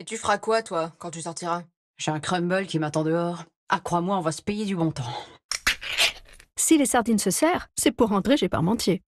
Et tu feras quoi, toi, quand tu sortiras J'ai un crumble qui m'attend dehors. Ah, moi on va se payer du bon temps. Si les sardines se serrent, c'est pour rentrer chez Parmentier.